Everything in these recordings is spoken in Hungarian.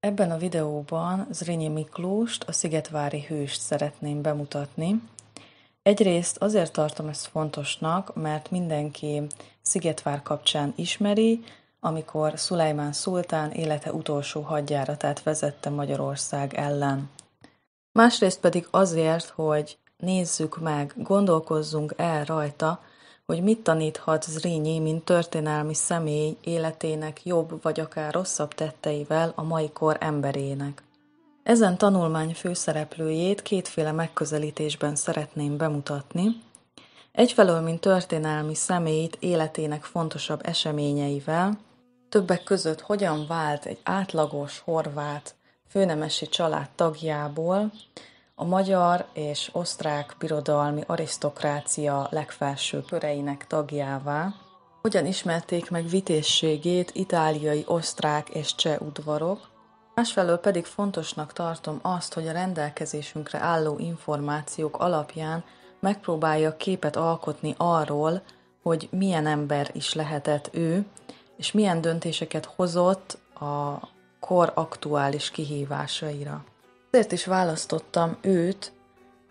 Ebben a videóban Zrínyi Miklóst, a szigetvári hőst szeretném bemutatni. Egyrészt azért tartom ezt fontosnak, mert mindenki Szigetvár kapcsán ismeri, amikor Szulajmán Szultán élete utolsó hadjáratát vezette Magyarország ellen. Másrészt pedig azért, hogy nézzük meg, gondolkozzunk el rajta, hogy mit taníthat Zrínyi, mint történelmi személy életének jobb vagy akár rosszabb tetteivel a mai kor emberének. Ezen tanulmány főszereplőjét kétféle megközelítésben szeretném bemutatni. Egyfelől, mint történelmi személyt életének fontosabb eseményeivel, többek között hogyan vált egy átlagos horvát főnemesi család tagjából a magyar és osztrák birodalmi arisztokrácia legfelső köreinek tagjává, hogyan ismerték meg vitészségét itáliai, osztrák és cseh udvarok, másfelől pedig fontosnak tartom azt, hogy a rendelkezésünkre álló információk alapján megpróbálja képet alkotni arról, hogy milyen ember is lehetett ő, és milyen döntéseket hozott a kor aktuális kihívásaira. Ezért is választottam őt,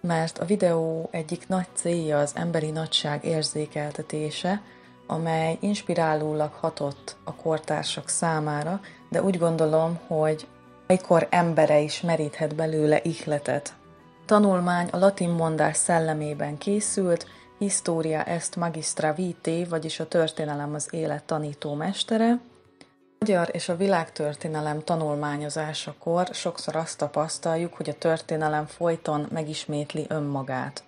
mert a videó egyik nagy célja az emberi nagyság érzékeltetése, amely inspirálólag hatott a kortársak számára, de úgy gondolom, hogy egykor embere is meríthet belőle ihletet. A tanulmány a latin mondás szellemében készült, Historia est magistra vitae, vagyis a történelem az élet tanító mestere, magyar és a világtörténelem tanulmányozásakor sokszor azt tapasztaljuk, hogy a történelem folyton megismétli önmagát.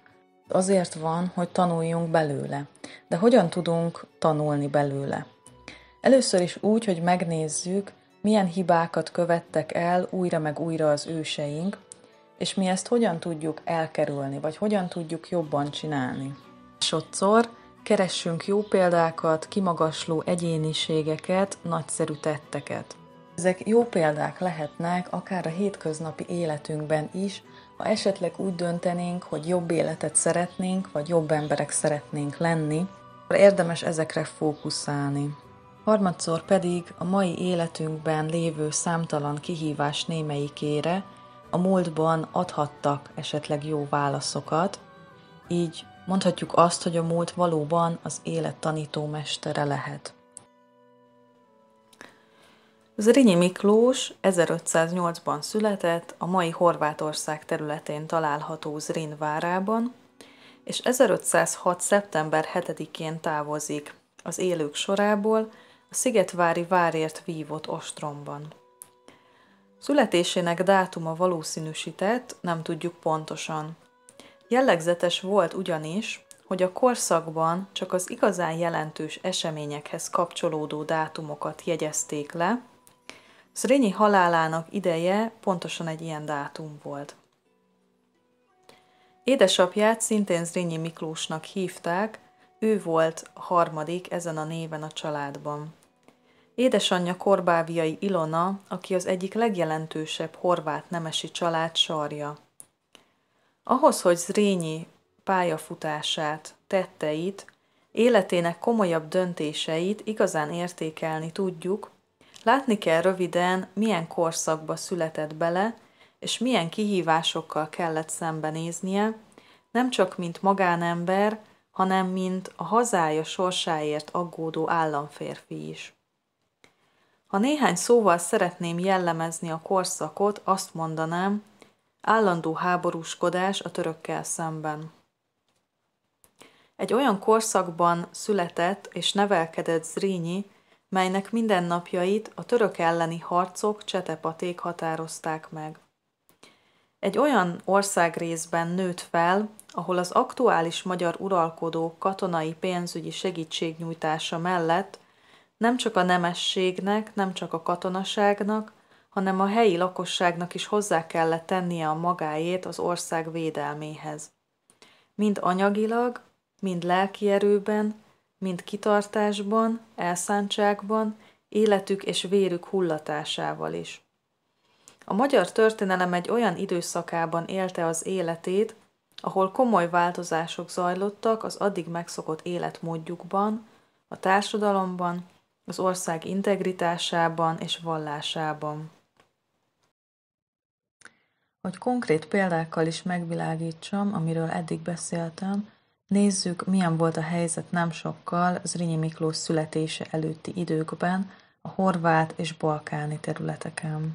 Azért van, hogy tanuljunk belőle. De hogyan tudunk tanulni belőle? Először is úgy, hogy megnézzük, milyen hibákat követtek el újra meg újra az őseink, és mi ezt hogyan tudjuk elkerülni, vagy hogyan tudjuk jobban csinálni. Sokszor Keressünk jó példákat, kimagasló egyéniségeket, nagyszerű tetteket. Ezek jó példák lehetnek akár a hétköznapi életünkben is, ha esetleg úgy döntenénk, hogy jobb életet szeretnénk, vagy jobb emberek szeretnénk lenni, akkor érdemes ezekre fókuszálni. Harmadszor pedig a mai életünkben lévő számtalan kihívás némelyikére a múltban adhattak esetleg jó válaszokat, így Mondhatjuk azt, hogy a múlt valóban az élet mestere lehet. Zrínyi Miklós 1508-ban született a mai Horvátország területén található Zrin várában, és 1506. szeptember 7-én távozik az élők sorából a Szigetvári várért vívott ostromban. Születésének dátuma valószínűsített, nem tudjuk pontosan. Jellegzetes volt ugyanis, hogy a korszakban csak az igazán jelentős eseményekhez kapcsolódó dátumokat jegyezték le, Szrényi halálának ideje pontosan egy ilyen dátum volt. Édesapját szintén Zrínyi Miklósnak hívták, ő volt harmadik ezen a néven a családban. Édesanyja Korbáviai Ilona, aki az egyik legjelentősebb horvát nemesi család sarja. Ahhoz, hogy Zrényi pályafutását, tetteit, életének komolyabb döntéseit igazán értékelni tudjuk, látni kell röviden, milyen korszakba született bele, és milyen kihívásokkal kellett szembenéznie, nem csak mint magánember, hanem mint a hazája sorsáért aggódó államférfi is. Ha néhány szóval szeretném jellemezni a korszakot, azt mondanám, Állandó háborúskodás a törökkel szemben. Egy olyan korszakban született és nevelkedett Zrínyi, melynek mindennapjait a török elleni harcok csetepaték határozták meg. Egy olyan országrészben nőtt fel, ahol az aktuális magyar uralkodó katonai pénzügyi segítségnyújtása mellett nem csak a nemességnek, nem csak a katonaságnak, hanem a helyi lakosságnak is hozzá kellett tennie a magáét az ország védelméhez. Mind anyagilag, mind lelki erőben, mind kitartásban, elszántságban, életük és vérük hullatásával is. A magyar történelem egy olyan időszakában élte az életét, ahol komoly változások zajlottak az addig megszokott életmódjukban, a társadalomban, az ország integritásában és vallásában. Hogy konkrét példákkal is megvilágítsam, amiről eddig beszéltem, nézzük, milyen volt a helyzet nem sokkal Zrinyi Miklós születése előtti időkben a horvát és balkáni területeken.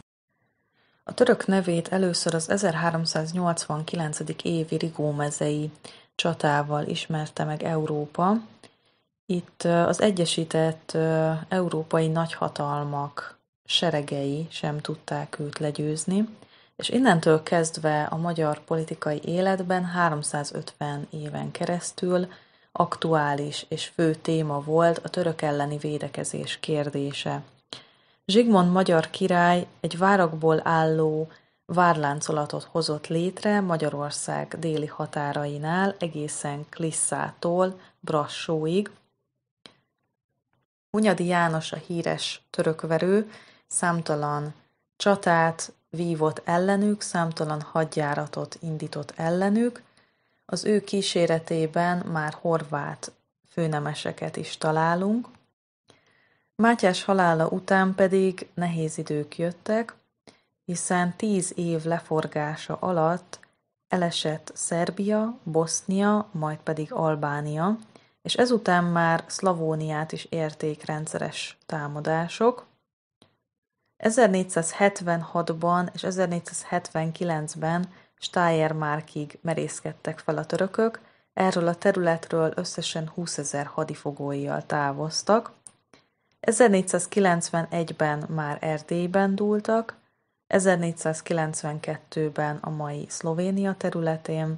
A török nevét először az 1389. évi Rigómezei csatával ismerte meg Európa. Itt az egyesített európai nagyhatalmak seregei sem tudták őt legyőzni, és innentől kezdve a magyar politikai életben 350 éven keresztül aktuális és fő téma volt a török elleni védekezés kérdése. Zsigmond magyar király egy várakból álló várláncolatot hozott létre Magyarország déli határainál egészen Klisszától Brassóig. Hunyadi János a híres törökverő számtalan csatát, vívott ellenük, számtalan hadjáratot indított ellenük, az ő kíséretében már horvát főnemeseket is találunk. Mátyás halála után pedig nehéz idők jöttek, hiszen tíz év leforgása alatt elesett Szerbia, Bosznia, majd pedig Albánia, és ezután már Szlavóniát is érték rendszeres támadások. 1476-ban és 1479-ben Steiermarkig merészkedtek fel a törökök, erről a területről összesen 20 ezer hadifogóijal távoztak. 1491-ben már Erdélyben dúltak, 1492-ben a mai Szlovénia területén,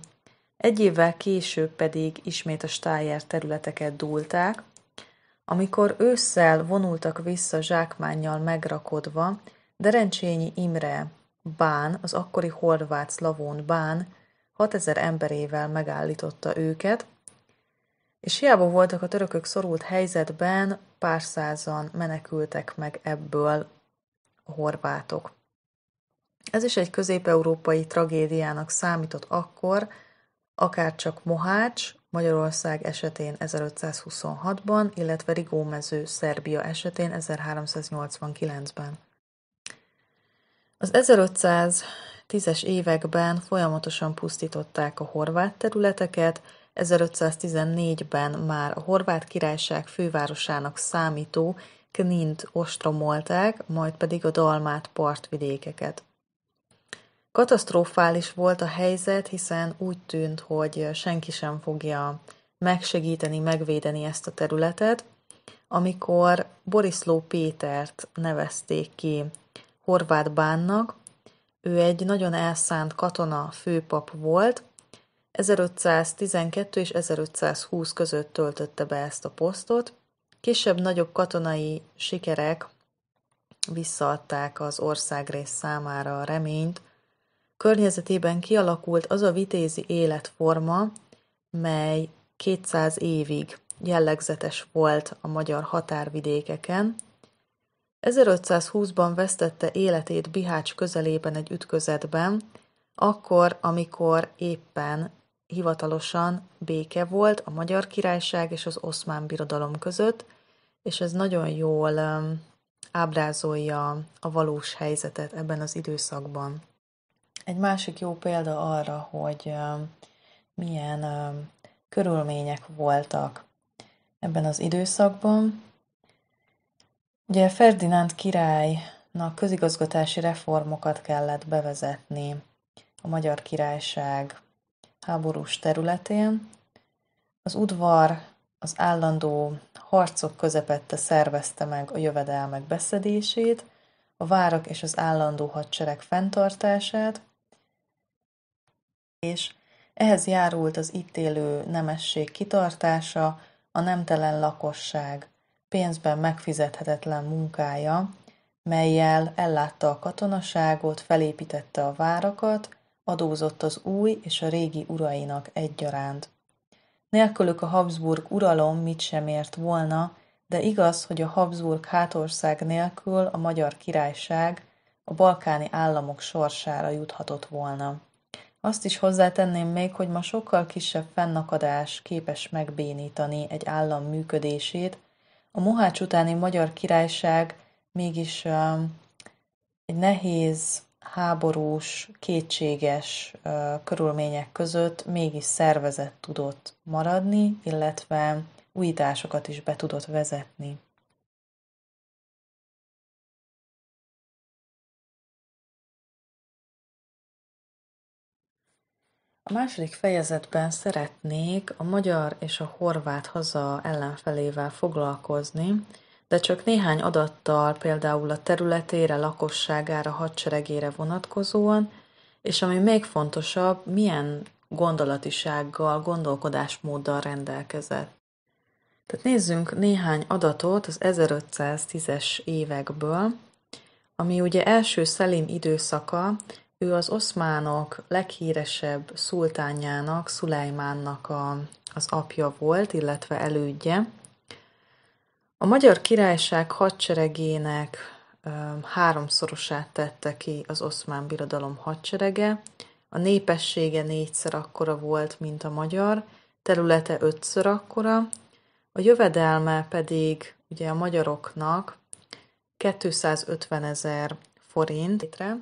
egy évvel később pedig ismét a Steyer területeket dúlták, amikor ősszel vonultak vissza zsákmánnyal megrakodva, Derencsényi Imre Bán, az akkori horvát szlavón Bán, 6000 emberével megállította őket, és hiába voltak a törökök szorult helyzetben, pár százan menekültek meg ebből a horvátok. Ez is egy közép-európai tragédiának számított akkor, akár csak Mohács, Magyarország esetén 1526-ban, illetve Rigómező Szerbia esetén 1389-ben. Az 1510-es években folyamatosan pusztították a horvát területeket, 1514-ben már a horvát királyság fővárosának számító Knint ostromolták, majd pedig a Dalmát partvidékeket. Katasztrofális volt a helyzet, hiszen úgy tűnt, hogy senki sem fogja megsegíteni, megvédeni ezt a területet. Amikor Borisló Pétert nevezték ki Horváth Bánnak, ő egy nagyon elszánt katona főpap volt, 1512 és 1520 között töltötte be ezt a posztot. Kisebb-nagyobb katonai sikerek visszaadták az országrész számára a reményt, környezetében kialakult az a vitézi életforma, mely 200 évig jellegzetes volt a magyar határvidékeken. 1520-ban vesztette életét Bihács közelében egy ütközetben, akkor, amikor éppen hivatalosan béke volt a Magyar Királyság és az Oszmán Birodalom között, és ez nagyon jól ábrázolja a valós helyzetet ebben az időszakban. Egy másik jó példa arra, hogy milyen körülmények voltak ebben az időszakban. Ugye Ferdinánd királynak közigazgatási reformokat kellett bevezetni a magyar királyság háborús területén. Az udvar az állandó harcok közepette szervezte meg a jövedelmek beszedését, a várak és az állandó hadsereg fenntartását, és ehhez járult az itt élő nemesség kitartása, a nemtelen lakosság, pénzben megfizethetetlen munkája, melyel ellátta a katonaságot, felépítette a várakat, adózott az új és a régi urainak egyaránt. Nélkülük a Habsburg uralom mit sem ért volna, de igaz, hogy a Habsburg hátország nélkül a magyar királyság a balkáni államok sorsára juthatott volna. Azt is hozzátenném még, hogy ma sokkal kisebb fennakadás képes megbénítani egy állam működését. A Mohács utáni Magyar Királyság mégis um, egy nehéz, háborús, kétséges uh, körülmények között mégis szervezett tudott maradni, illetve újításokat is be tudott vezetni. A második fejezetben szeretnék a magyar és a horvát haza ellenfelével foglalkozni, de csak néhány adattal, például a területére, lakosságára, hadseregére vonatkozóan, és ami még fontosabb, milyen gondolatisággal, gondolkodásmóddal rendelkezett. Tehát nézzünk néhány adatot az 1510-es évekből, ami ugye első szelim időszaka, ő az oszmánok leghíresebb szultánjának, Szulejmánnak a, az apja volt, illetve elődje. A Magyar Királyság hadseregének háromszorosát tette ki az oszmán birodalom hadserege, a népessége négyszer akkora volt, mint a magyar, területe ötször akkora, a jövedelme pedig ugye a magyaroknak 250 ezer forintre,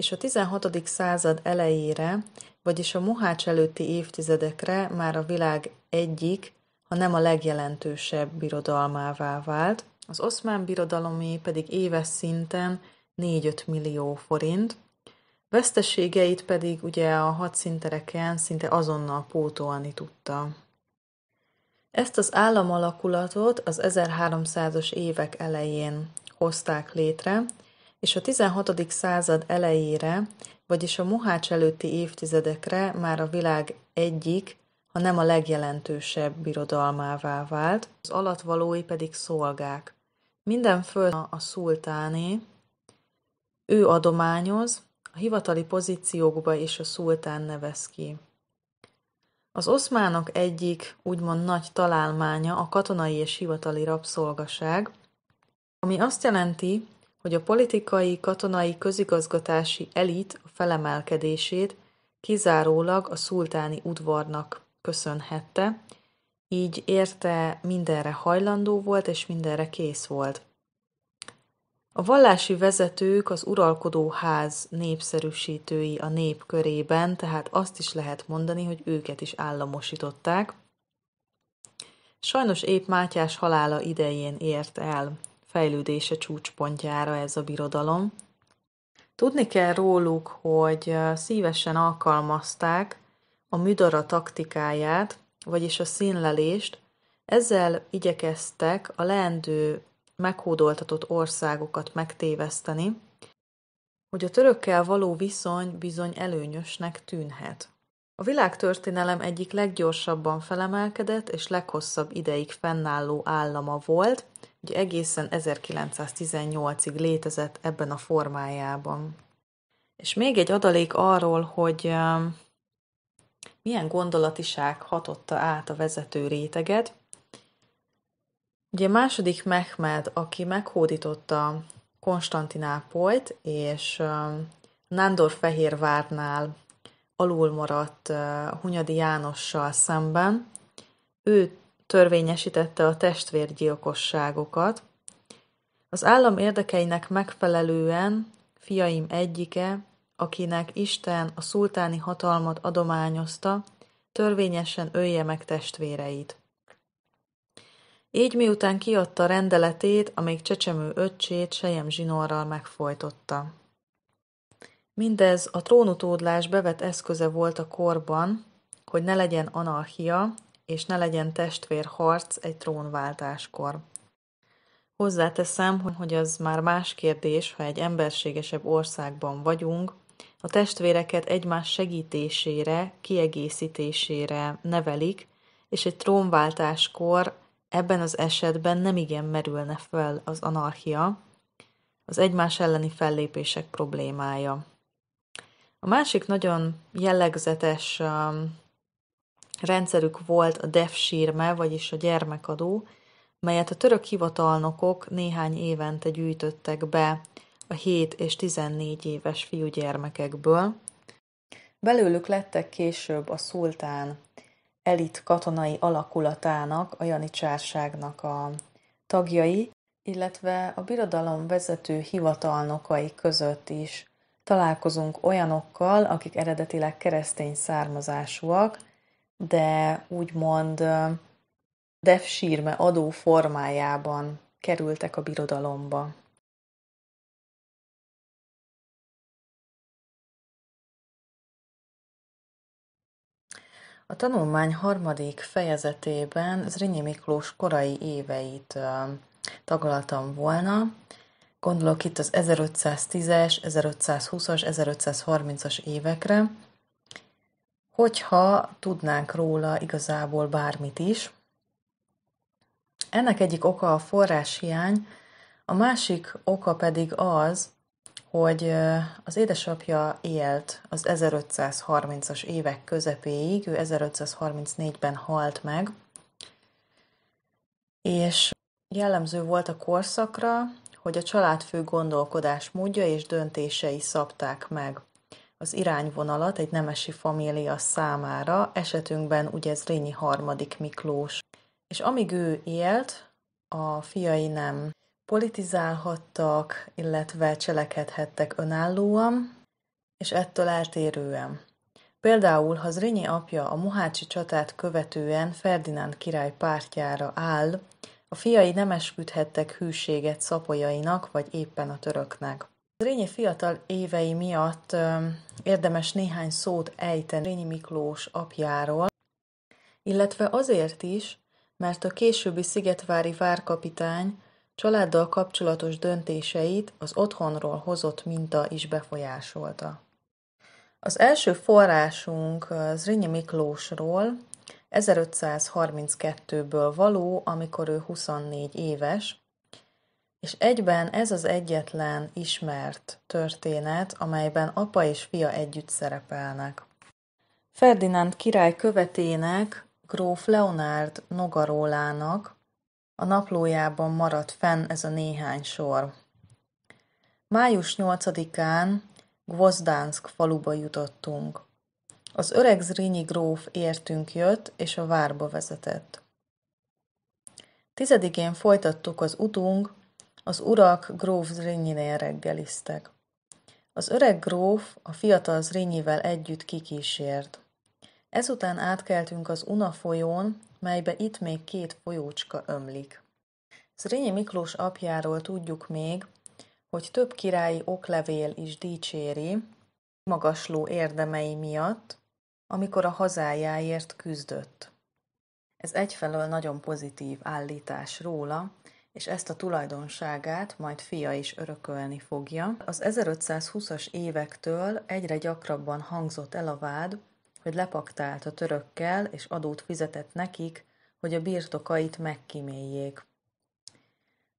és a 16. század elejére, vagyis a Mohács előtti évtizedekre már a világ egyik, ha nem a legjelentősebb birodalmává vált, az oszmán birodalomé pedig éves szinten 4-5 millió forint, veszteségeit pedig ugye a hadszintereken szinte azonnal pótolni tudta. Ezt az államalakulatot az 1300-as évek elején hozták létre, és a 16. század elejére, vagyis a Mohács előtti évtizedekre már a világ egyik, ha nem a legjelentősebb birodalmává vált, az alatvalói pedig szolgák. Minden föld a szultáné, ő adományoz, a hivatali pozíciókba is a szultán nevez ki. Az oszmánok egyik úgymond nagy találmánya a katonai és hivatali rabszolgaság, ami azt jelenti, hogy a politikai, katonai, közigazgatási elit a felemelkedését kizárólag a szultáni udvarnak köszönhette, így érte mindenre hajlandó volt és mindenre kész volt. A vallási vezetők az uralkodó ház népszerűsítői a nép körében, tehát azt is lehet mondani, hogy őket is államosították. Sajnos épp Mátyás halála idején ért el fejlődése csúcspontjára ez a birodalom. Tudni kell róluk, hogy szívesen alkalmazták a műdara taktikáját, vagyis a színlelést, ezzel igyekeztek a leendő meghódoltatott országokat megtéveszteni, hogy a törökkel való viszony bizony előnyösnek tűnhet. A világtörténelem egyik leggyorsabban felemelkedett és leghosszabb ideig fennálló állama volt, hogy egészen 1918-ig létezett ebben a formájában. És még egy adalék arról, hogy um, milyen gondolatiság hatotta át a vezető réteget. Ugye második Mehmed, aki meghódította Konstantinápolyt, és um, Nándor Fehérvárnál alul maradt uh, Hunyadi Jánossal szemben, ő törvényesítette a testvérgyilkosságokat. Az állam érdekeinek megfelelően fiaim egyike, akinek Isten a szultáni hatalmat adományozta, törvényesen ölje meg testvéreit. Így miután kiadta rendeletét, amíg csecsemő öccsét sejem zsinórral megfojtotta. Mindez a trónutódlás bevett eszköze volt a korban, hogy ne legyen anarchia, és ne legyen testvér harc egy trónváltáskor. Hozzáteszem, hogy az már más kérdés, ha egy emberségesebb országban vagyunk, a testvéreket egymás segítésére, kiegészítésére nevelik, és egy trónváltáskor ebben az esetben nem igen merülne fel az anarchia, az egymás elleni fellépések problémája. A másik nagyon jellegzetes um, Rendszerük volt a defsírme, vagyis a gyermekadó, melyet a török hivatalnokok néhány évente gyűjtöttek be a 7 és 14 éves fiúgyermekekből. Belőlük lettek később a szultán elit katonai alakulatának, a janicsárságnak a tagjai, illetve a birodalom vezető hivatalnokai között is találkozunk olyanokkal, akik eredetileg keresztény származásúak, de úgymond defsírme adó formájában kerültek a birodalomba. A tanulmány harmadik fejezetében az Rényi Miklós korai éveit taglaltam volna. Gondolok itt az 1510-es, 1520-as, 1530-as évekre, hogyha tudnánk róla igazából bármit is. Ennek egyik oka a forráshiány, a másik oka pedig az, hogy az édesapja élt az 1530-as évek közepéig, ő 1534-ben halt meg, és jellemző volt a korszakra, hogy a családfő gondolkodás módja és döntései szabták meg az irányvonalat egy nemesi família számára, esetünkben ugye ez Rényi harmadik Miklós. És amíg ő élt, a fiai nem politizálhattak, illetve cselekedhettek önállóan, és ettől eltérően. Például, ha Zrínyi apja a Mohácsi csatát követően Ferdinánd király pártjára áll, a fiai nem esküdhettek hűséget szapolyainak vagy éppen a töröknek. Rényi fiatal évei miatt érdemes néhány szót ejteni Rényi Miklós apjáról, illetve azért is, mert a későbbi szigetvári várkapitány családdal kapcsolatos döntéseit az otthonról hozott minta is befolyásolta. Az első forrásunk Rényi Miklósról 1532-ből való, amikor ő 24 éves, és egyben ez az egyetlen ismert történet, amelyben apa és fia együtt szerepelnek. Ferdinánd király követének, gróf Leonard Nogarólának a naplójában maradt fenn ez a néhány sor. Május 8-án Gvozdánszk faluba jutottunk. Az öreg Zrínyi gróf értünk jött, és a várba vezetett. Tizedikén folytattuk az utunk, az urak gróf Zrinyinél reggeliztek. Az öreg gróf a fiatal Zrinyivel együtt kikísért. Ezután átkeltünk az Una folyón, melybe itt még két folyócska ömlik. Zrinyi Miklós apjáról tudjuk még, hogy több királyi oklevél is dicséri, magasló érdemei miatt, amikor a hazájáért küzdött. Ez egyfelől nagyon pozitív állítás róla, és ezt a tulajdonságát majd fia is örökölni fogja. Az 1520-as évektől egyre gyakrabban hangzott el a vád, hogy lepaktált a törökkel, és adót fizetett nekik, hogy a birtokait megkíméljék.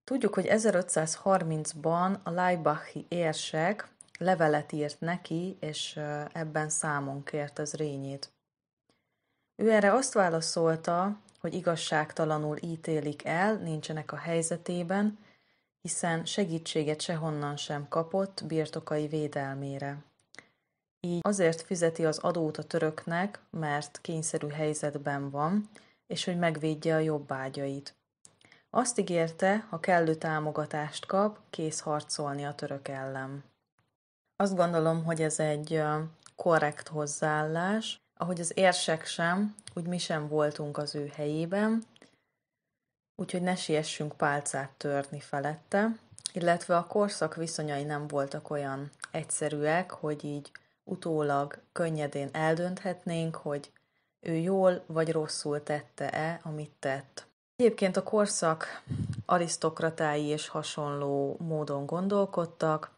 Tudjuk, hogy 1530-ban a Leibachi érsek levelet írt neki, és ebben számon kért az rényét. Ő erre azt válaszolta, hogy igazságtalanul ítélik el, nincsenek a helyzetében, hiszen segítséget sehonnan sem kapott birtokai védelmére. Így azért fizeti az adót a töröknek, mert kényszerű helyzetben van, és hogy megvédje a jobbágyait. Azt ígérte, ha kellő támogatást kap, kész harcolni a török ellen. Azt gondolom, hogy ez egy korrekt hozzáállás, ahogy az érsek sem, úgy mi sem voltunk az ő helyében, úgyhogy ne siessünk pálcát törni felette, illetve a korszak viszonyai nem voltak olyan egyszerűek, hogy így utólag könnyedén eldönthetnénk, hogy ő jól vagy rosszul tette-e, amit tett. Egyébként a korszak arisztokratái és hasonló módon gondolkodtak,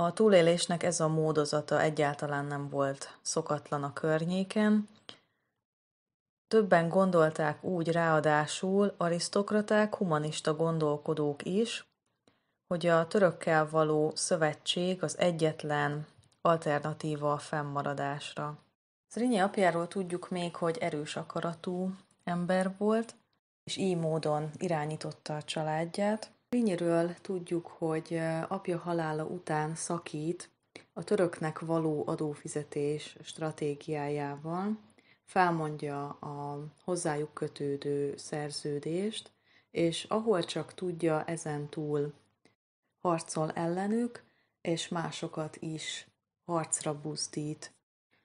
a túlélésnek ez a módozata egyáltalán nem volt szokatlan a környéken. Többen gondolták úgy ráadásul arisztokraták, humanista gondolkodók is, hogy a törökkel való szövetség az egyetlen alternatíva a fennmaradásra. Zrínyi apjáról tudjuk még, hogy erős akaratú ember volt, és így módon irányította a családját. Lényéről tudjuk, hogy apja halála után szakít a töröknek való adófizetés stratégiájával, felmondja a hozzájuk kötődő szerződést, és ahol csak tudja, ezen túl harcol ellenük, és másokat is harcra buzdít.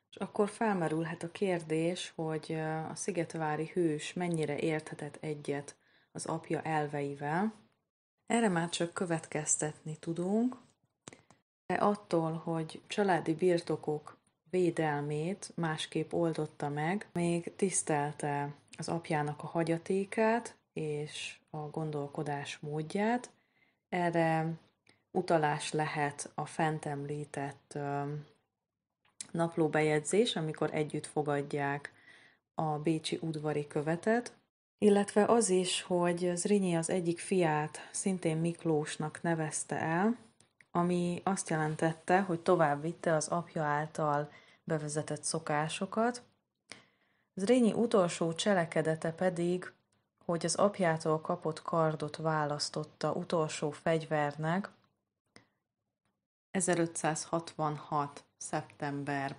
És akkor felmerülhet a kérdés, hogy a szigetvári hős mennyire érthetett egyet az apja elveivel, erre már csak következtetni tudunk, de attól, hogy családi birtokok védelmét másképp oldotta meg, még tisztelte az apjának a hagyatékát és a gondolkodás módját. Erre utalás lehet a fent említett naplóbejegyzés, amikor együtt fogadják a Bécsi udvari követet, illetve az is, hogy Zrinyi az egyik fiát szintén Miklósnak nevezte el, ami azt jelentette, hogy tovább vitte az apja által bevezetett szokásokat. Zrinyi utolsó cselekedete pedig, hogy az apjától kapott kardot választotta utolsó fegyvernek 1566. szeptember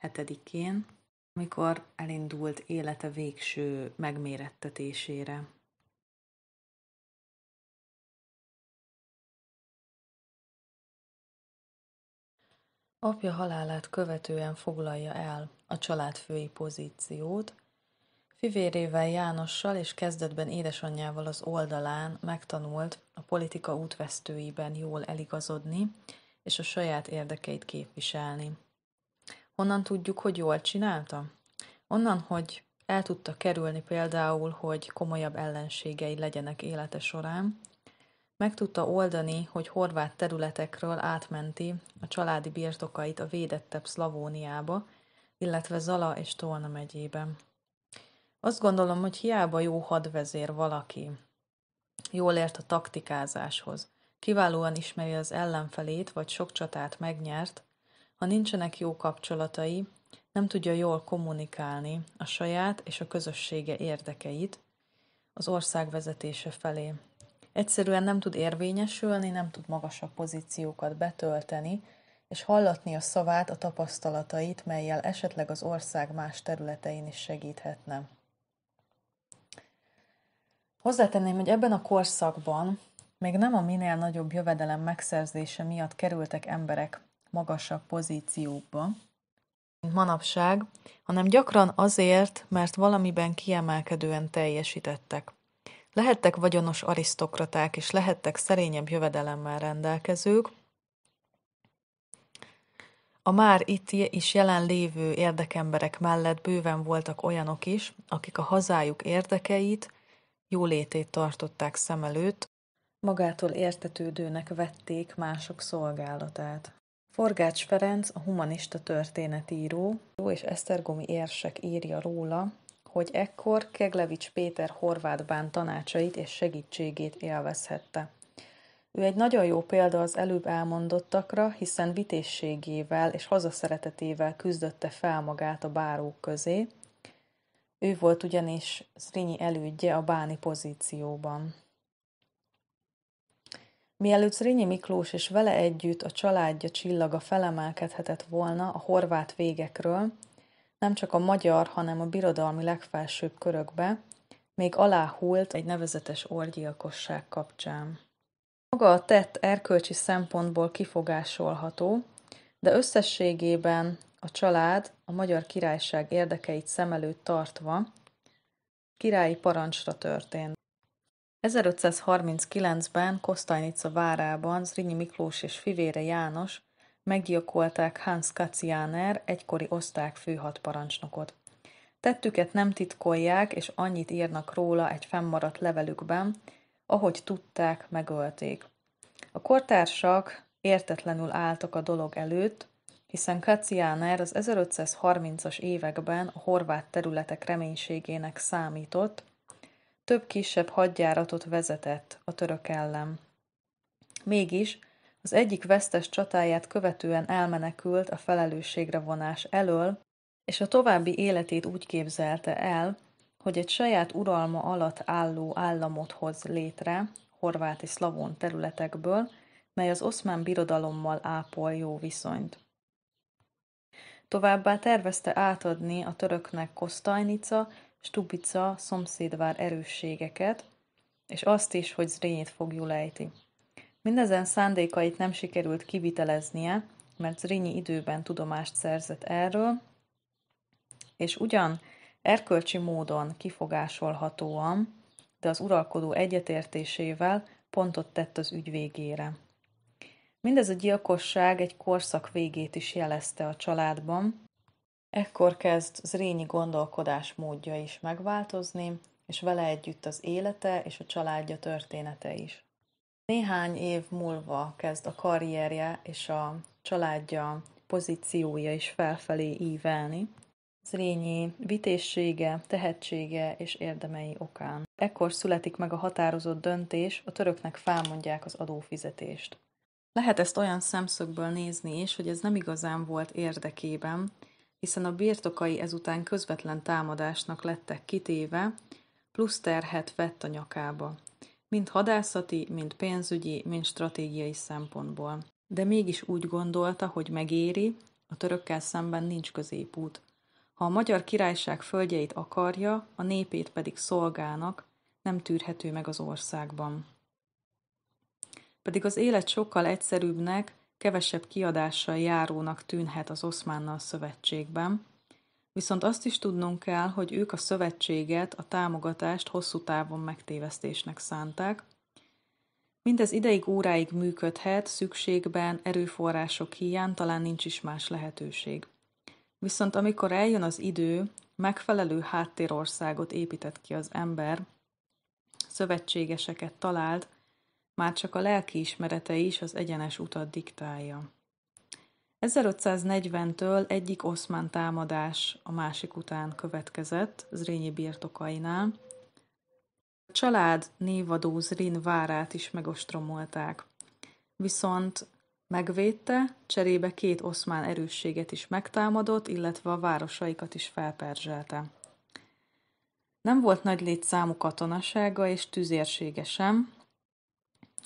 7-én, amikor elindult élete végső megmérettetésére. Apja halálát követően foglalja el a családfői pozíciót, fivérével Jánossal és kezdetben édesanyjával az oldalán megtanult a politika útvesztőiben jól eligazodni és a saját érdekeit képviselni. Honnan tudjuk, hogy jól csinálta? Onnan, hogy el tudta kerülni például, hogy komolyabb ellenségei legyenek élete során, meg tudta oldani, hogy horvát területekről átmenti a családi birtokait a védettebb Szlavóniába, illetve Zala és Tolna megyében. Azt gondolom, hogy hiába jó hadvezér valaki, jól ért a taktikázáshoz, kiválóan ismeri az ellenfelét, vagy sok csatát megnyert, ha nincsenek jó kapcsolatai, nem tudja jól kommunikálni a saját és a közössége érdekeit az ország vezetése felé. Egyszerűen nem tud érvényesülni, nem tud magasabb pozíciókat betölteni, és hallatni a szavát, a tapasztalatait, melyel esetleg az ország más területein is segíthetne. Hozzátenném, hogy ebben a korszakban még nem a minél nagyobb jövedelem megszerzése miatt kerültek emberek magasabb pozíciókba, mint manapság, hanem gyakran azért, mert valamiben kiemelkedően teljesítettek. Lehettek vagyonos arisztokraták, és lehettek szerényebb jövedelemmel rendelkezők, a már itt is jelenlévő érdekemberek mellett bőven voltak olyanok is, akik a hazájuk érdekeit, jólétét tartották szem előtt, magától értetődőnek vették mások szolgálatát. Forgács Ferenc, a humanista történetíró, és Esztergomi érsek írja róla, hogy ekkor Keglevics Péter horvátbán tanácsait és segítségét élvezhette. Ő egy nagyon jó példa az előbb elmondottakra, hiszen vitészségével és hazaszeretetével küzdötte fel magát a bárók közé. Ő volt ugyanis Szrinyi elődje a báni pozícióban. Mielőtt Rényi Miklós és vele együtt a családja csillaga felemelkedhetett volna a horvát végekről, nem csak a magyar, hanem a birodalmi legfelsőbb körökbe, még aláhult egy nevezetes orgyilkosság kapcsán. Maga a tett erkölcsi szempontból kifogásolható, de összességében a család a magyar királyság érdekeit szem előtt tartva királyi parancsra történt. 1539-ben Kostajnica várában Zrinyi Miklós és fivére János meggyilkolták Hans Kacianer, egykori főhat parancsnokot. Tettüket nem titkolják, és annyit írnak róla egy fennmaradt levelükben, ahogy tudták, megölték. A kortársak értetlenül álltak a dolog előtt, hiszen Kacianer az 1530-as években a horvát területek reménységének számított, több kisebb hadjáratot vezetett a török ellen. Mégis az egyik vesztes csatáját követően elmenekült a felelősségre vonás elől, és a további életét úgy képzelte el, hogy egy saját uralma alatt álló államot hoz létre horvát és szlavon területekből, mely az oszmán birodalommal ápol jó viszonyt. Továbbá tervezte átadni a töröknek Kosztajnica Stubica szomszédvár erősségeket, és azt is, hogy Zrényét fogjul ejti. Mindezen szándékait nem sikerült kiviteleznie, mert Zrényi időben tudomást szerzett erről, és ugyan erkölcsi módon kifogásolhatóan, de az uralkodó egyetértésével pontot tett az ügy végére. Mindez a gyilkosság egy korszak végét is jelezte a családban, Ekkor kezd Zrínyi gondolkodás módja is megváltozni, és vele együtt az élete és a családja története is. Néhány év múlva kezd a karrierje és a családja pozíciója is felfelé ívelni, Zrényi vitéssége, tehetsége és érdemei okán. Ekkor születik meg a határozott döntés, a töröknek felmondják az adófizetést. Lehet ezt olyan szemszögből nézni is, hogy ez nem igazán volt érdekében, hiszen a birtokai ezután közvetlen támadásnak lettek kitéve, plusz terhet vett a nyakába, mind hadászati, mind pénzügyi, mind stratégiai szempontból. De mégis úgy gondolta, hogy megéri, a törökkel szemben nincs középút. Ha a magyar királyság földjeit akarja, a népét pedig szolgának, nem tűrhető meg az országban. Pedig az élet sokkal egyszerűbbnek, kevesebb kiadással járónak tűnhet az oszmánnal szövetségben, viszont azt is tudnunk kell, hogy ők a szövetséget, a támogatást hosszú távon megtévesztésnek szánták. Mindez ideig óráig működhet, szükségben, erőforrások hiány, talán nincs is más lehetőség. Viszont amikor eljön az idő, megfelelő háttérországot épített ki az ember, szövetségeseket talált, már csak a lelki ismerete is az egyenes utat diktálja. 1540-től egyik oszmán támadás a másik után következett Zrényi birtokainál. A család névadó Zrin várát is megostromolták. Viszont megvédte, cserébe két oszmán erősséget is megtámadott, illetve a városaikat is felperzselte. Nem volt nagy létszámú katonasága és tüzérsége sem,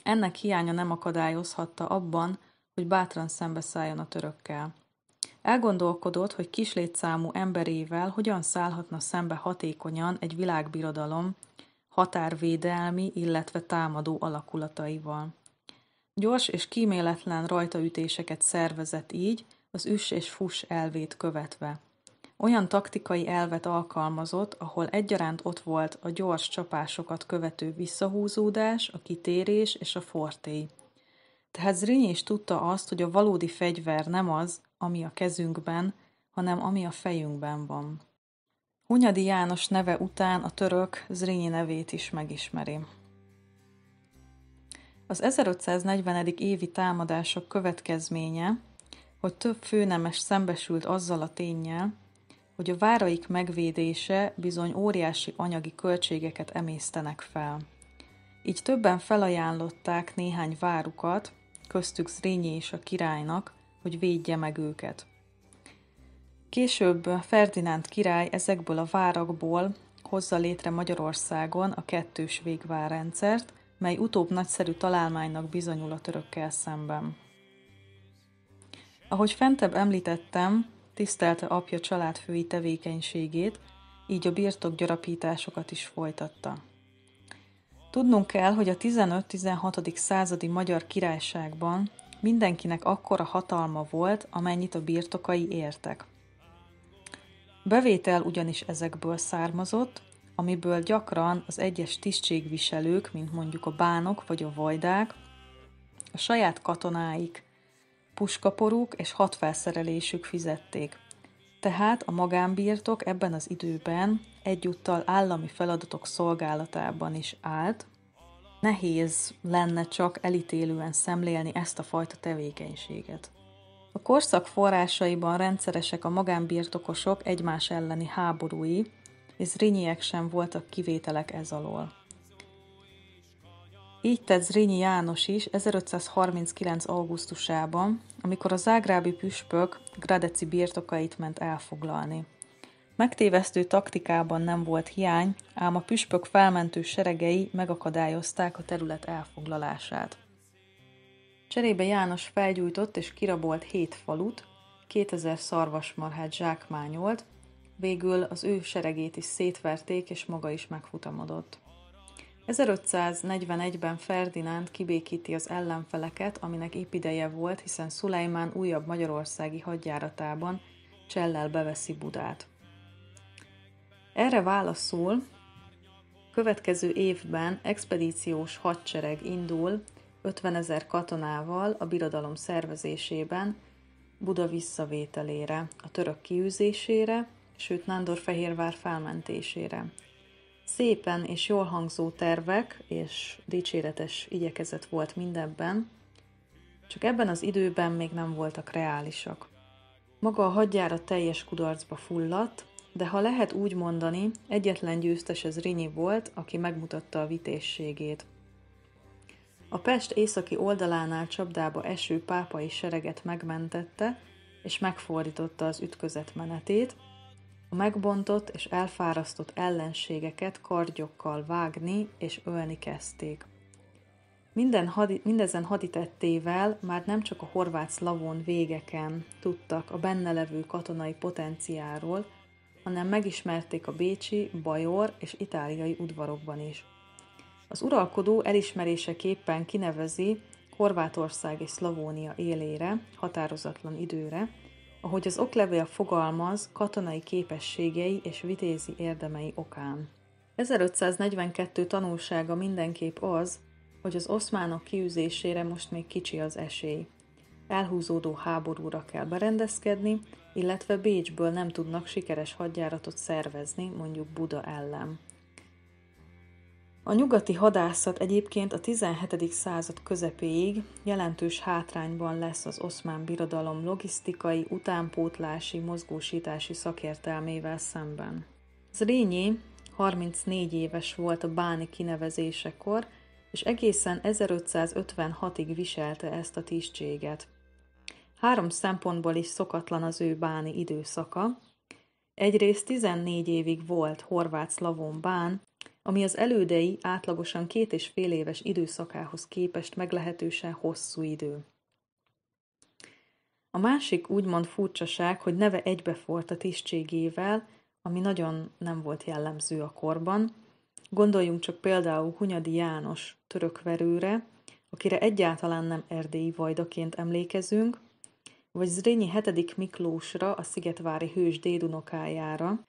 ennek hiánya nem akadályozhatta abban, hogy bátran szembeszálljon a törökkel. Elgondolkodott, hogy kislétszámú emberével hogyan szállhatna szembe hatékonyan egy világbirodalom határvédelmi, illetve támadó alakulataival. Gyors és kíméletlen rajtaütéseket szervezett így, az üs és fus elvét követve. Olyan taktikai elvet alkalmazott, ahol egyaránt ott volt a gyors csapásokat követő visszahúzódás, a kitérés és a forté. Tehát Zrínyi is tudta azt, hogy a valódi fegyver nem az, ami a kezünkben, hanem ami a fejünkben van. Hunyadi János neve után a török Zrínyi nevét is megismeri. Az 1540. évi támadások következménye, hogy több főnemes szembesült azzal a tényel, hogy a váraik megvédése bizony óriási anyagi költségeket emésztenek fel. Így többen felajánlották néhány várukat, köztük Zrényi és a királynak, hogy védje meg őket. Később Ferdinánd király ezekből a várakból hozza létre Magyarországon a kettős végvárrendszert, mely utóbb nagyszerű találmánynak bizonyul a törökkel szemben. Ahogy fentebb említettem, tisztelte apja családfői tevékenységét, így a birtokgyarapításokat is folytatta. Tudnunk kell, hogy a 15-16. századi magyar királyságban mindenkinek akkora hatalma volt, amennyit a birtokai értek. Bevétel ugyanis ezekből származott, amiből gyakran az egyes tisztségviselők, mint mondjuk a bánok vagy a vajdák, a saját katonáik puskaporuk és hat felszerelésük fizették. Tehát a magánbirtok ebben az időben egyúttal állami feladatok szolgálatában is állt, nehéz lenne csak elítélően szemlélni ezt a fajta tevékenységet. A korszak forrásaiban rendszeresek a magánbirtokosok egymás elleni háborúi, és Rinyiek sem voltak kivételek ez alól. Így tett Zrínyi János is 1539. augusztusában, amikor a zágrábi püspök Gradeci birtokait ment elfoglalni. Megtévesztő taktikában nem volt hiány, ám a püspök felmentő seregei megakadályozták a terület elfoglalását. Cserébe János felgyújtott és kirabolt hét falut, 2000 szarvasmarhát zsákmányolt, végül az ő seregét is szétverték, és maga is megfutamodott. 1541-ben Ferdinánd kibékíti az ellenfeleket, aminek épideje volt, hiszen Szulejmán újabb magyarországi hadjáratában Csellel beveszi Budát. Erre válaszul, következő évben expedíciós hadsereg indul 50 ezer katonával a birodalom szervezésében Buda visszavételére, a török kiűzésére, sőt Nándorfehérvár felmentésére – Szépen és jól hangzó tervek és dicséretes igyekezet volt mindebben, csak ebben az időben még nem voltak reálisak. Maga a hadjára teljes kudarcba fulladt, de ha lehet úgy mondani, egyetlen győztes ez Rinyi volt, aki megmutatta a vitészségét. A Pest északi oldalánál csapdába eső pápai sereget megmentette, és megfordította az ütközet menetét, megbontott és elfárasztott ellenségeket kardjokkal vágni és ölni kezdték. Minden hadi, mindezen haditettével már nem csak a horvát szlavon végeken tudtak a benne levő katonai potenciáról, hanem megismerték a bécsi, bajor és itáliai udvarokban is. Az uralkodó elismeréseképpen kinevezi Horvátország és Szlavónia élére, határozatlan időre, ahogy az oklevél fogalmaz, katonai képességei és vitézi érdemei okán. 1542 tanulsága mindenképp az, hogy az oszmánok kiűzésére most még kicsi az esély. Elhúzódó háborúra kell berendezkedni, illetve Bécsből nem tudnak sikeres hadjáratot szervezni, mondjuk Buda ellen. A nyugati hadászat egyébként a 17. század közepéig jelentős hátrányban lesz az oszmán birodalom logisztikai, utánpótlási, mozgósítási szakértelmével szemben. Zrínyi 34 éves volt a báni kinevezésekor, és egészen 1556-ig viselte ezt a tisztséget. Három szempontból is szokatlan az ő báni időszaka. Egyrészt 14 évig volt horvát szlavon bán, ami az elődei átlagosan két és fél éves időszakához képest meglehetősen hosszú idő. A másik úgymond furcsaság, hogy neve egybefolt a tisztségével, ami nagyon nem volt jellemző a korban. Gondoljunk csak például Hunyadi János törökverőre, akire egyáltalán nem erdélyi vajdaként emlékezünk, vagy Zrényi 7. Miklósra, a szigetvári hős dédunokájára,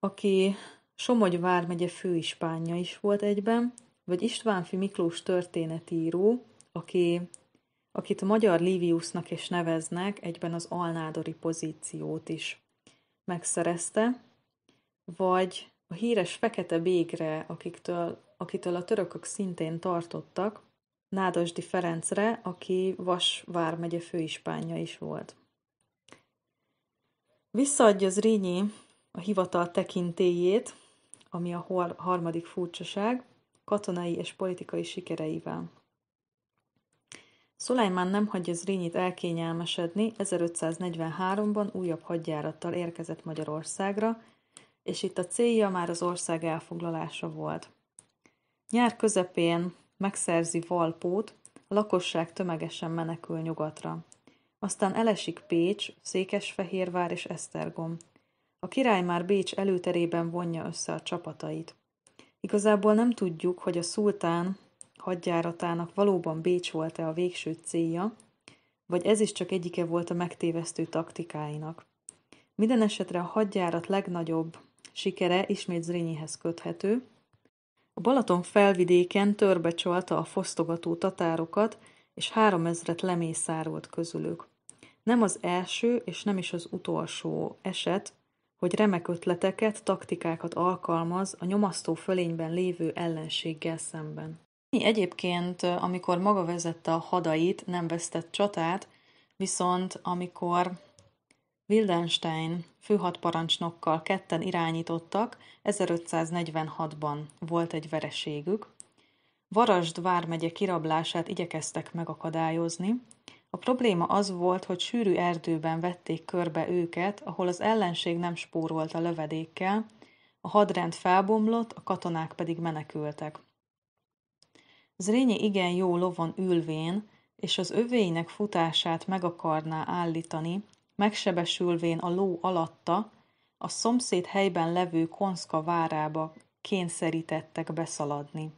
aki Somogy vármegye főispánja is volt egyben, vagy Istvánfi Miklós történetíró, aki, akit a magyar Liviusnak is neveznek, egyben az alnádori pozíciót is megszerezte, vagy a híres Fekete Bégre, akiktől, akitől a törökök szintén tartottak, Nádasdi Ferencre, aki Vas vármegye főispánja is volt. Visszaadja az Rényi a hivatal tekintélyét, ami a harmadik furcsaság, katonai és politikai sikereivel. Szulajmán nem hagyja Zrínyit elkényelmesedni, 1543-ban újabb hadjárattal érkezett Magyarországra, és itt a célja már az ország elfoglalása volt. Nyár közepén megszerzi Valpót, a lakosság tömegesen menekül nyugatra. Aztán elesik Pécs, Székesfehérvár és Esztergom. A király már Bécs előterében vonja össze a csapatait. Igazából nem tudjuk, hogy a szultán hadjáratának valóban Bécs volt-e a végső célja, vagy ez is csak egyike volt a megtévesztő taktikáinak. Minden esetre a hadjárat legnagyobb sikere ismét Zrínyihez köthető. A Balaton felvidéken törbecsolta a fosztogató tatárokat, és három ezret lemészárolt közülük. Nem az első és nem is az utolsó eset, hogy remek ötleteket, taktikákat alkalmaz a nyomasztó fölényben lévő ellenséggel szemben. Egyébként, amikor maga vezette a hadait, nem vesztett csatát, viszont amikor Wildenstein főhadparancsnokkal ketten irányítottak, 1546-ban volt egy vereségük. Varasd vármegye kirablását igyekeztek megakadályozni, a probléma az volt, hogy sűrű erdőben vették körbe őket, ahol az ellenség nem spórolt a lövedékkel, a hadrend felbomlott, a katonák pedig menekültek. Zrényi igen jó lovon ülvén, és az övéinek futását meg akarná állítani, megsebesülvén a ló alatta, a szomszéd helyben levő konszka várába kényszerítettek beszaladni.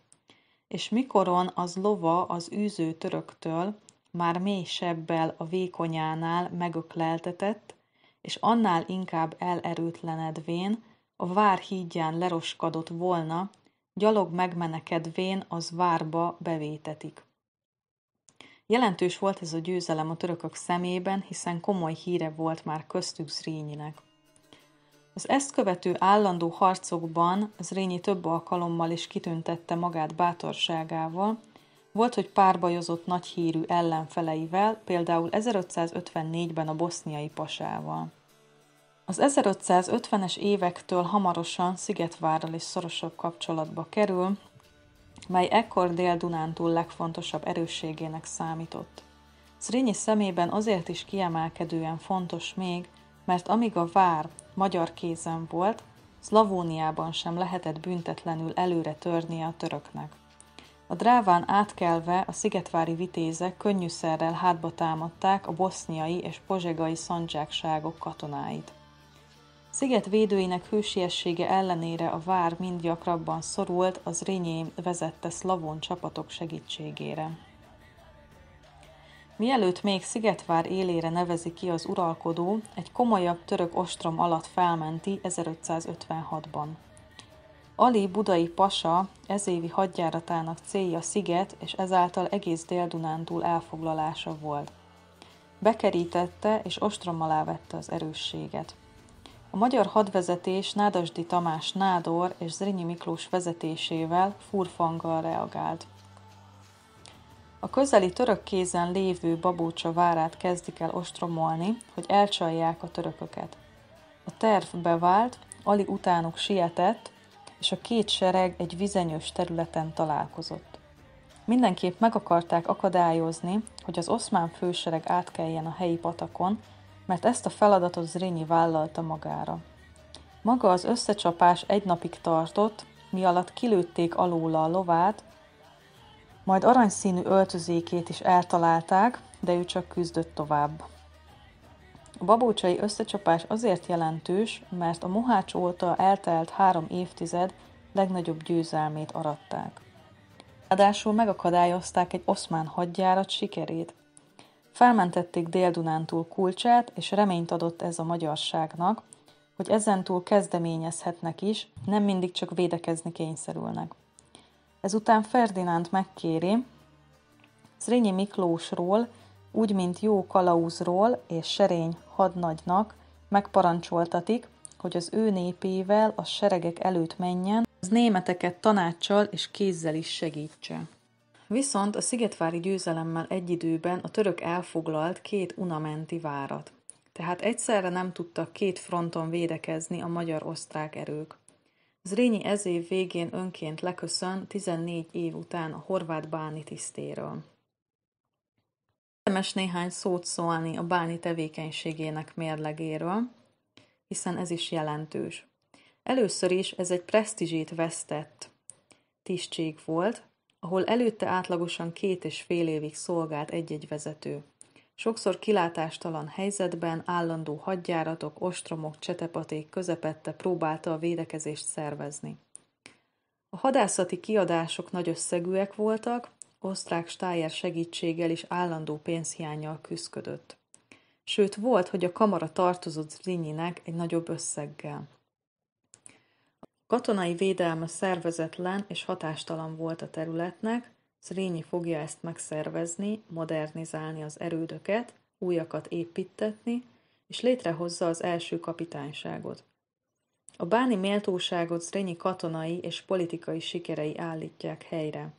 És mikoron az lova az űző töröktől, már mély sebbel a vékonyánál megökleltetett, és annál inkább elerőtlenedvén, a vár hídján leroskadott volna, gyalog megmenekedvén az várba bevétetik. Jelentős volt ez a győzelem a törökök szemében, hiszen komoly híre volt már köztük Zrínyinek. Az ezt követő állandó harcokban Zrínyi több alkalommal is kitüntette magát bátorságával, volt, hogy párbajozott nagy hírű ellenfeleivel, például 1554-ben a boszniai pasával. Az 1550-es évektől hamarosan Szigetvárral is szorosabb kapcsolatba kerül, mely ekkor Dél-Dunántúl legfontosabb erősségének számított. Szrényi szemében azért is kiemelkedően fontos még, mert amíg a vár magyar kézen volt, Szlavóniában sem lehetett büntetlenül előre törnie a töröknek. A dráván átkelve a szigetvári vitézek könnyűszerrel hátba támadták a boszniai és pozsegai szandzsákságok katonáit. Sziget védőinek hősiessége ellenére a vár mind gyakrabban szorult az Rényém vezette szlavon csapatok segítségére. Mielőtt még Szigetvár élére nevezi ki az uralkodó, egy komolyabb török ostrom alatt felmenti 1556-ban. Ali budai pasa ezévi hadjáratának célja Sziget és ezáltal egész Dél-Dunántúl elfoglalása volt. Bekerítette és ostrom alá vette az erősséget. A magyar hadvezetés Nádasdi Tamás Nádor és Zrínyi Miklós vezetésével furfanggal reagált. A közeli török kézen lévő Babócsa várát kezdik el ostromolni, hogy elcsalják a törököket. A terv bevált, Ali utánuk sietett, és a két sereg egy vizenyős területen találkozott. Mindenképp meg akarták akadályozni, hogy az oszmán fősereg átkeljen a helyi patakon, mert ezt a feladatot Zrínyi vállalta magára. Maga az összecsapás egy napig tartott, mi alatt kilőtték alóla a lovát, majd aranyszínű öltözékét is eltalálták, de ő csak küzdött tovább. A babócsai összecsapás azért jelentős, mert a Mohács óta eltelt három évtized legnagyobb győzelmét aratták. Ráadásul megakadályozták egy oszmán hadjárat sikerét. Felmentették Dél-Dunántúl kulcsát, és reményt adott ez a magyarságnak, hogy ezentúl kezdeményezhetnek is, nem mindig csak védekezni kényszerülnek. Ezután Ferdinánd megkéri Zrínyi Miklósról, úgy, mint jó kalauzról és serény hadnagynak megparancsoltatik, hogy az ő népével a seregek előtt menjen, az németeket tanácsal és kézzel is segítse. Viszont a szigetvári győzelemmel egy időben a török elfoglalt két unamenti várat. Tehát egyszerre nem tudtak két fronton védekezni a magyar-osztrák erők. Zrényi ez év végén önként leköszön 14 év után a horvát báni tisztéről. Érdemes néhány szót szólni a báni tevékenységének mérlegéről, hiszen ez is jelentős. Először is ez egy presztízsét vesztett tisztség volt, ahol előtte átlagosan két és fél évig szolgált egy-egy vezető. Sokszor kilátástalan helyzetben, állandó hadjáratok, ostromok, csetepaték közepette próbálta a védekezést szervezni. A hadászati kiadások nagy összegűek voltak, osztrák stájer segítséggel és állandó pénzhiányjal küzdködött. Sőt, volt, hogy a kamara tartozott Zrinyinek egy nagyobb összeggel. A katonai védelme szervezetlen és hatástalan volt a területnek, Zrínyi fogja ezt megszervezni, modernizálni az erődöket, újakat építetni, és létrehozza az első kapitányságot. A báni méltóságot Zrényi katonai és politikai sikerei állítják helyre.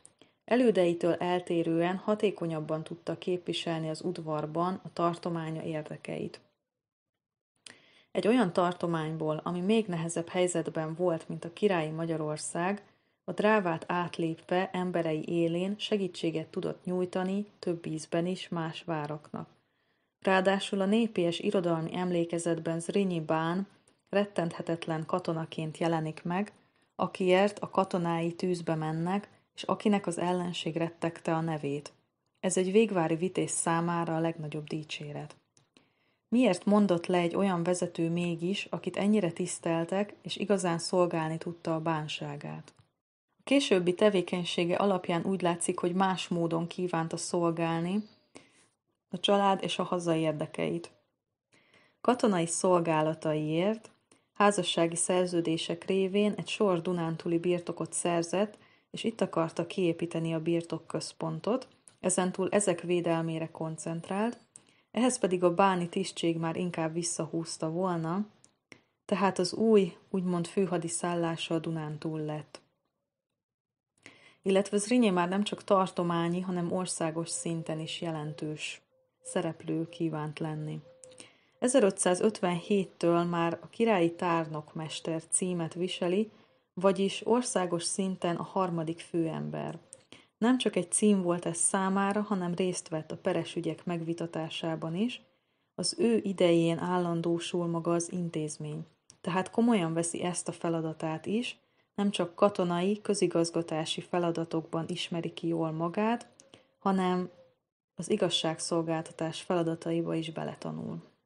Elődeitől eltérően hatékonyabban tudta képviselni az udvarban a tartománya érdekeit. Egy olyan tartományból, ami még nehezebb helyzetben volt, mint a királyi Magyarország, a drávát átlépve emberei élén segítséget tudott nyújtani több ízben is más váraknak. Ráadásul a népies irodalmi emlékezetben Zrinyi Bán rettenthetetlen katonaként jelenik meg, akiért a katonái tűzbe mennek, és akinek az ellenség rettegte a nevét. Ez egy végvári vitéz számára a legnagyobb dicséret. Miért mondott le egy olyan vezető mégis, akit ennyire tiszteltek, és igazán szolgálni tudta a bánságát? A későbbi tevékenysége alapján úgy látszik, hogy más módon kívánta szolgálni a család és a haza érdekeit. Katonai szolgálataiért, házassági szerződések révén egy sor Dunántúli birtokot szerzett, és itt akarta kiépíteni a birtokközpontot, ezentúl ezek védelmére koncentrált, ehhez pedig a báni tisztség már inkább visszahúzta volna, tehát az új, úgymond főhadi szállása a Dunántúl lett. Illetve Zrinyé már nem csak tartományi, hanem országos szinten is jelentős szereplő kívánt lenni. 1557-től már a királyi tárnokmester címet viseli, vagyis országos szinten a harmadik főember. Nem csak egy cím volt ez számára, hanem részt vett a peres ügyek megvitatásában is, az ő idején állandósul maga az intézmény. Tehát komolyan veszi ezt a feladatát is, nem csak katonai, közigazgatási feladatokban ismeri ki jól magát, hanem az igazságszolgáltatás feladataiba is beletanul.